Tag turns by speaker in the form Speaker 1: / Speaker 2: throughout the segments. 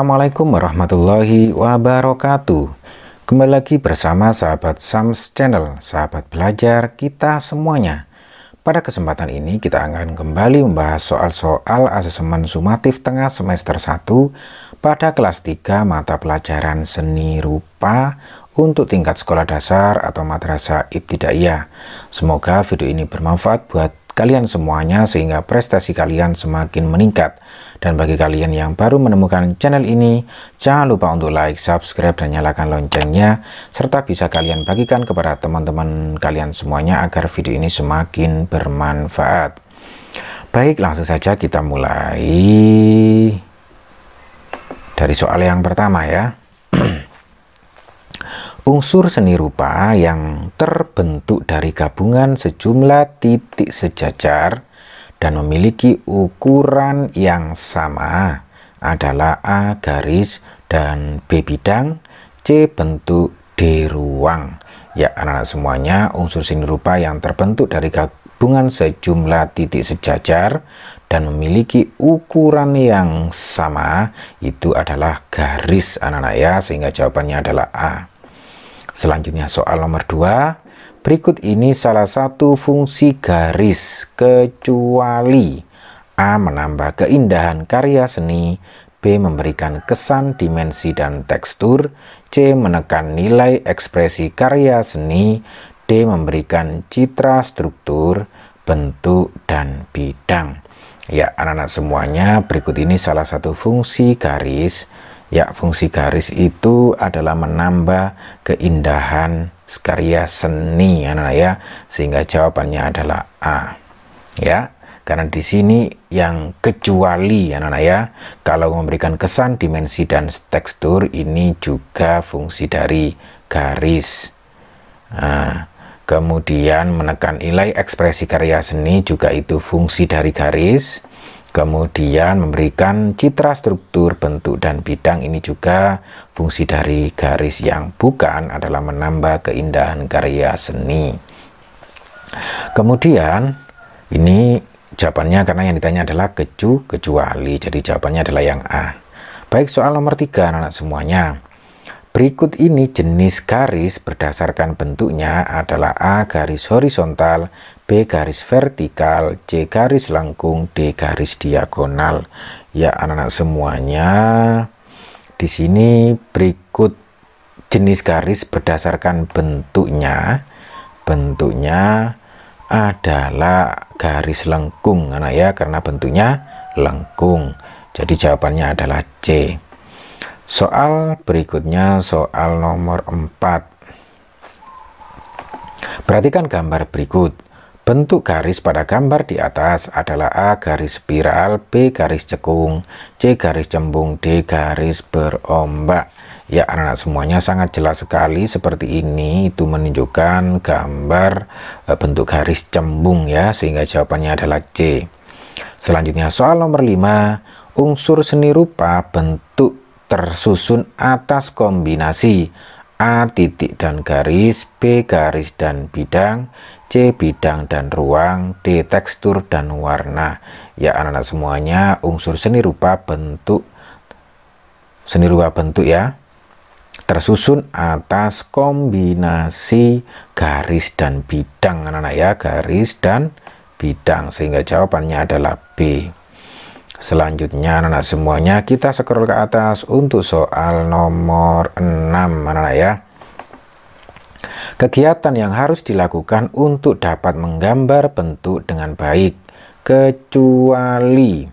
Speaker 1: Assalamualaikum warahmatullahi wabarakatuh. Kembali lagi bersama sahabat Sams Channel, sahabat belajar kita semuanya. Pada kesempatan ini kita akan kembali membahas soal-soal asesmen sumatif tengah semester 1 pada kelas 3 mata pelajaran seni rupa untuk tingkat sekolah dasar atau madrasah ibtidaiyah. Semoga video ini bermanfaat buat kalian semuanya sehingga prestasi kalian semakin meningkat. Dan bagi kalian yang baru menemukan channel ini, jangan lupa untuk like, subscribe, dan nyalakan loncengnya, serta bisa kalian bagikan kepada teman-teman kalian semuanya agar video ini semakin bermanfaat. Baik, langsung saja kita mulai dari soal yang pertama ya. Unsur seni rupa yang terbentuk dari gabungan sejumlah titik sejajar dan memiliki ukuran yang sama adalah A garis dan B bidang, C bentuk, D ruang. Ya anak-anak semuanya, unsur seni rupa yang terbentuk dari gabungan sejumlah titik sejajar dan memiliki ukuran yang sama itu adalah garis anak-anak ya, sehingga jawabannya adalah A. Selanjutnya soal nomor 2. Berikut ini salah satu fungsi garis kecuali A menambah keindahan karya seni, B memberikan kesan, dimensi dan tekstur, C menekan nilai ekspresi karya seni, D memberikan citra struktur, bentuk dan bidang. Ya, anak-anak semuanya, berikut ini salah satu fungsi garis Ya, fungsi garis itu adalah menambah keindahan karya seni anak ya. Sehingga jawabannya adalah A. Ya, karena di sini yang kecuali anak ya, kalau memberikan kesan, dimensi dan tekstur ini juga fungsi dari garis. Nah, kemudian menekan nilai ekspresi karya seni juga itu fungsi dari garis Kemudian memberikan citra struktur, bentuk, dan bidang ini juga fungsi dari garis yang bukan adalah menambah keindahan karya seni. Kemudian ini jawabannya karena yang ditanya adalah keju kecuali, jadi jawabannya adalah yang A. Baik soal nomor tiga anak-anak semuanya. Berikut ini jenis garis berdasarkan bentuknya adalah A garis horizontal, B garis vertikal, C garis lengkung, D garis diagonal. Ya anak-anak semuanya, di sini berikut jenis garis berdasarkan bentuknya. Bentuknya adalah garis lengkung, anak ya, karena bentuknya lengkung. Jadi jawabannya adalah C. Soal berikutnya soal nomor 4. Perhatikan gambar berikut. Bentuk garis pada gambar di atas adalah A garis spiral, B garis cekung, C garis cembung, D garis berombak. Ya anak-anak semuanya sangat jelas sekali seperti ini itu menunjukkan gambar eh, bentuk garis cembung ya sehingga jawabannya adalah C. Selanjutnya soal nomor 5, unsur seni rupa bentuk tersusun atas kombinasi A titik dan garis, B garis dan bidang, C bidang dan ruang, D tekstur dan warna. Ya anak-anak semuanya unsur seni rupa bentuk seni rupa bentuk ya tersusun atas kombinasi garis dan bidang anak-anak ya garis dan bidang sehingga jawabannya adalah B. Selanjutnya anak-anak semuanya kita scroll ke atas untuk soal nomor 6 anak ya. Kegiatan yang harus dilakukan untuk dapat menggambar bentuk dengan baik kecuali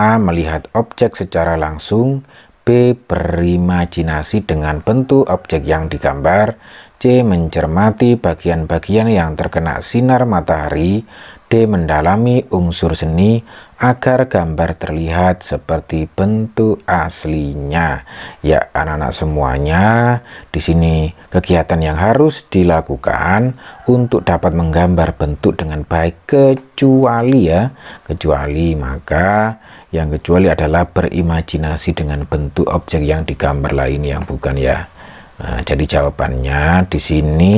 Speaker 1: A. Melihat objek secara langsung B. Berimajinasi dengan bentuk objek yang digambar C. Mencermati bagian-bagian yang terkena sinar matahari D. Mendalami unsur seni agar gambar terlihat seperti bentuk aslinya. Ya, anak-anak semuanya, di sini kegiatan yang harus dilakukan untuk dapat menggambar bentuk dengan baik kecuali ya, kecuali maka yang kecuali adalah berimajinasi dengan bentuk objek yang digambar lain yang bukan ya. Nah, jadi jawabannya di sini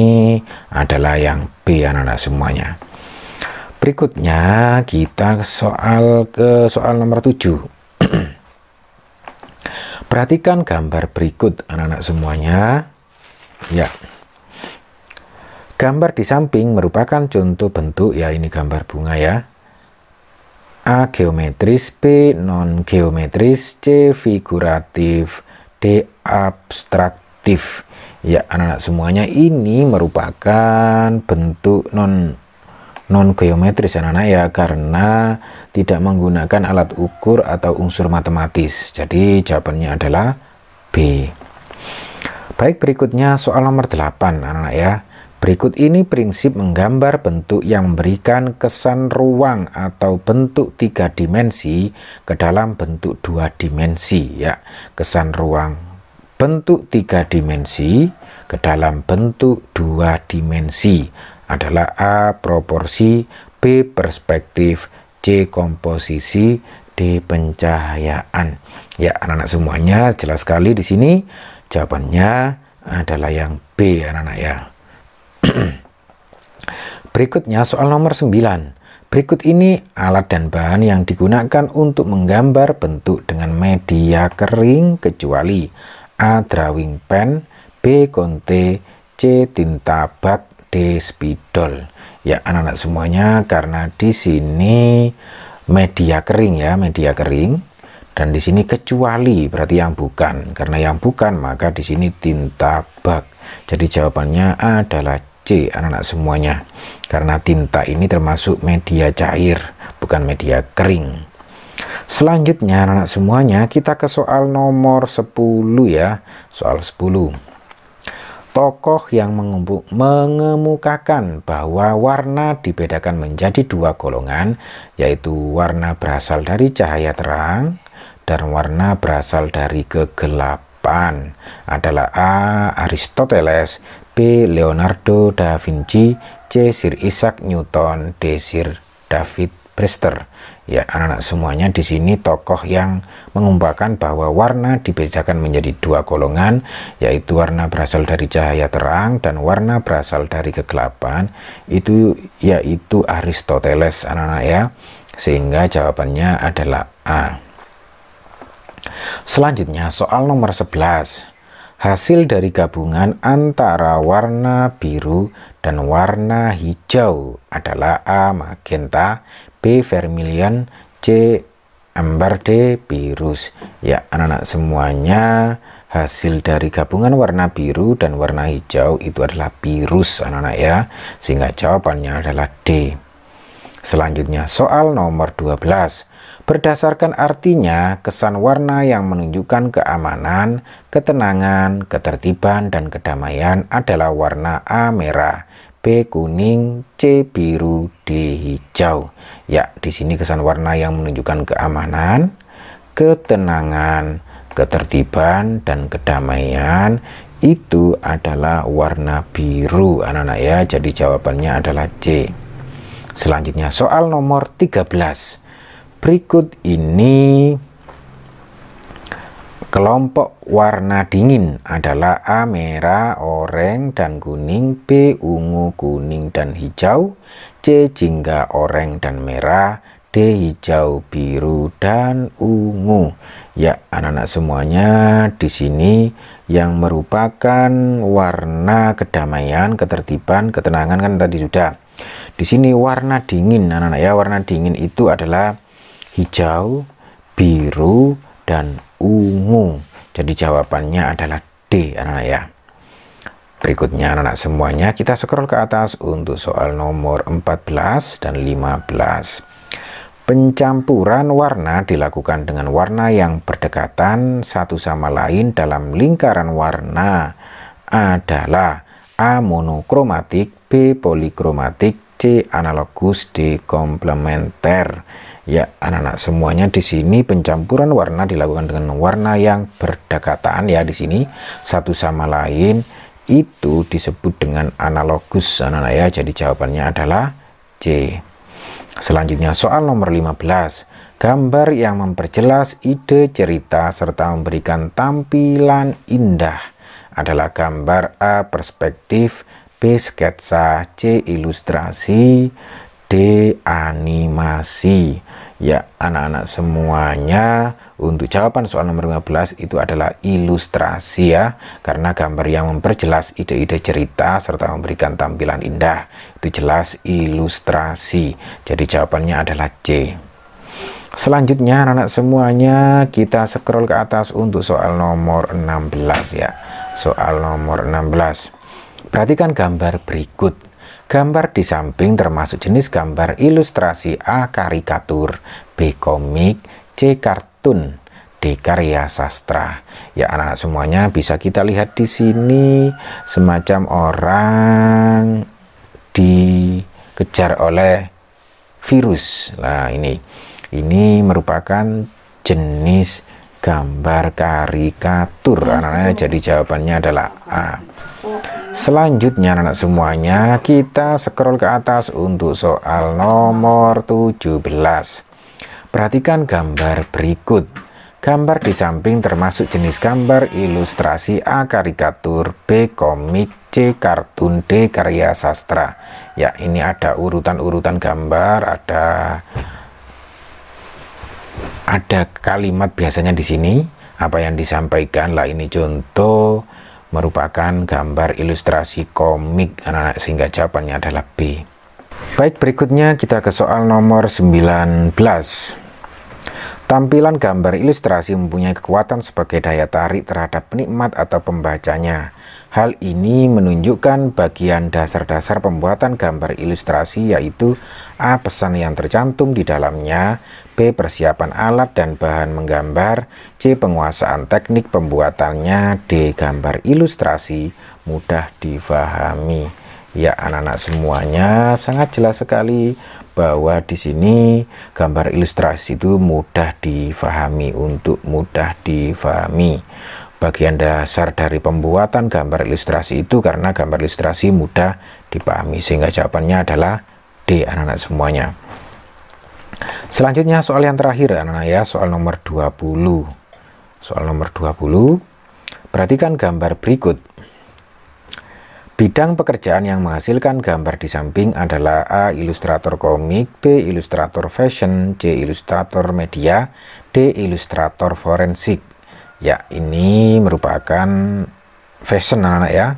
Speaker 1: adalah yang B anak-anak semuanya. Berikutnya kita soal ke soal nomor 7. Perhatikan gambar berikut anak-anak semuanya. Ya. Gambar di samping merupakan contoh bentuk ya ini gambar bunga ya. A geometris, B non geometris, C figuratif, D abstraktif. Ya, anak-anak semuanya ini merupakan bentuk non non geometris ya, anak anak ya karena tidak menggunakan alat ukur atau unsur matematis. Jadi jawabannya adalah B. Baik berikutnya soal nomor 8 anak-anak ya. Berikut ini prinsip menggambar bentuk yang memberikan kesan ruang atau bentuk tiga dimensi ke dalam bentuk dua dimensi ya. Kesan ruang bentuk tiga dimensi ke dalam bentuk dua dimensi adalah A. Proporsi B. Perspektif C. Komposisi D. Pencahayaan Ya anak-anak semuanya jelas sekali di sini jawabannya adalah yang B anak-anak ya Berikutnya soal nomor 9 Berikut ini alat dan bahan yang digunakan untuk menggambar bentuk dengan media kering kecuali A. Drawing pen B. conte C. Tinta bak D. spidol Ya, anak-anak semuanya karena di sini media kering ya, media kering dan di sini kecuali berarti yang bukan. Karena yang bukan maka di sini tinta bak. Jadi jawabannya adalah C anak-anak semuanya. Karena tinta ini termasuk media cair, bukan media kering. Selanjutnya anak-anak semuanya kita ke soal nomor 10 ya. Soal 10 tokoh yang mengemukakan bahwa warna dibedakan menjadi dua golongan, yaitu warna berasal dari cahaya terang dan warna berasal dari kegelapan adalah A. Aristoteles, B. Leonardo da Vinci, C. Sir Isaac Newton, D. Sir David Brister. Ya, anak-anak semuanya di sini tokoh yang mengumpulkan bahwa warna dibedakan menjadi dua golongan, yaitu warna berasal dari cahaya terang dan warna berasal dari kegelapan. Itu yaitu Aristoteles, anak-anak ya. Sehingga jawabannya adalah A. Selanjutnya, soal nomor 11. Hasil dari gabungan antara warna biru dan warna hijau adalah A magenta, B. Vermilion C. Ambar D. Virus Ya anak-anak semuanya hasil dari gabungan warna biru dan warna hijau itu adalah virus anak-anak ya sehingga jawabannya adalah D selanjutnya soal nomor 12 berdasarkan artinya kesan warna yang menunjukkan keamanan ketenangan ketertiban dan kedamaian adalah warna A merah B kuning, C biru, D hijau. Ya, di sini kesan warna yang menunjukkan keamanan, ketenangan, ketertiban, dan kedamaian itu adalah warna biru anak-anak ya. Jadi jawabannya adalah C. Selanjutnya soal nomor 13. Berikut ini Kelompok warna dingin adalah A merah, oranye, dan kuning, B ungu, kuning, dan hijau, C jingga, oranye, dan merah, D hijau, biru, dan ungu. Ya, anak-anak semuanya di sini yang merupakan warna kedamaian, ketertiban, ketenangan kan tadi sudah. Di sini warna dingin, anak-anak ya, warna dingin itu adalah hijau, biru, dan ungu. Jadi jawabannya adalah D, anak-anak ya. Berikutnya anak-anak semuanya kita scroll ke atas untuk soal nomor 14 dan 15. Pencampuran warna dilakukan dengan warna yang berdekatan satu sama lain dalam lingkaran warna adalah A monokromatik, B polikromatik, C analogus, D komplementer. Ya, anak-anak semuanya di sini pencampuran warna dilakukan dengan warna yang berdekatan ya di sini satu sama lain itu disebut dengan analogus anak-anak ya. Jadi jawabannya adalah C. Selanjutnya soal nomor 15. Gambar yang memperjelas ide cerita serta memberikan tampilan indah adalah gambar A perspektif, B sketsa, C ilustrasi, D animasi ya anak-anak semuanya untuk jawaban soal nomor 15 itu adalah ilustrasi ya karena gambar yang memperjelas ide-ide cerita serta memberikan tampilan indah itu jelas ilustrasi jadi jawabannya adalah C selanjutnya anak-anak semuanya kita scroll ke atas untuk soal nomor 16 ya soal nomor 16 perhatikan gambar berikut Gambar di samping termasuk jenis gambar ilustrasi A. Karikatur B. Komik C. Kartun d karya sastra. Ya anak-anak semuanya bisa kita lihat di sini semacam orang dikejar oleh virus. Nah, ini ini merupakan jenis gambar karikatur. Anak-anak jadi jawabannya adalah A. Selanjutnya anak semuanya kita scroll ke atas untuk soal nomor 17 Perhatikan gambar berikut Gambar di samping termasuk jenis gambar ilustrasi A. Karikatur B. Komik C. Kartun D. Karya sastra Ya ini ada urutan-urutan gambar Ada ada kalimat biasanya di sini apa yang disampaikan lah ini contoh merupakan gambar ilustrasi komik anak-anak sehingga jawabannya adalah B. Baik, berikutnya kita ke soal nomor 19. Tampilan gambar ilustrasi mempunyai kekuatan sebagai daya tarik terhadap penikmat atau pembacanya. Hal ini menunjukkan bagian dasar-dasar pembuatan gambar ilustrasi yaitu A. Pesan yang tercantum di dalamnya B. Persiapan alat dan bahan menggambar C. Penguasaan teknik pembuatannya D. Gambar ilustrasi mudah difahami Ya anak-anak semuanya sangat jelas sekali bahwa di sini gambar ilustrasi itu mudah difahami untuk mudah difahami bagian dasar dari pembuatan gambar ilustrasi itu karena gambar ilustrasi mudah dipahami sehingga jawabannya adalah D anak-anak semuanya. Selanjutnya soal yang terakhir anak-anak ya, soal nomor 20. Soal nomor 20. Perhatikan gambar berikut. Bidang pekerjaan yang menghasilkan gambar di samping adalah A. Ilustrator komik, B. Ilustrator fashion, C. Ilustrator media, D. Ilustrator forensik. Ya, ini merupakan fashion anak-anak ya.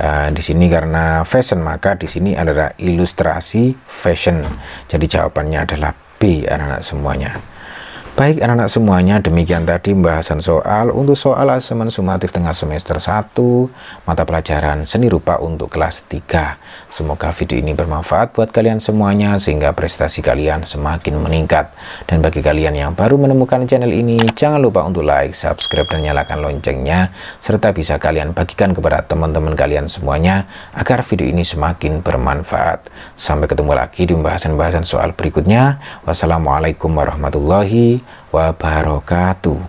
Speaker 1: Uh, di sini karena fashion maka di sini adalah ilustrasi fashion. Jadi jawabannya adalah B anak-anak semuanya. Baik anak-anak semuanya, demikian tadi pembahasan soal untuk soal asemen sumatif tengah semester 1, mata pelajaran seni rupa untuk kelas 3. Semoga video ini bermanfaat buat kalian semuanya sehingga prestasi kalian semakin meningkat. Dan bagi kalian yang baru menemukan channel ini, jangan lupa untuk like, subscribe, dan nyalakan loncengnya, serta bisa kalian bagikan kepada teman-teman kalian semuanya agar video ini semakin bermanfaat. Sampai ketemu lagi di pembahasan-pembahasan soal berikutnya. Wassalamualaikum warahmatullahi wabarakatuh.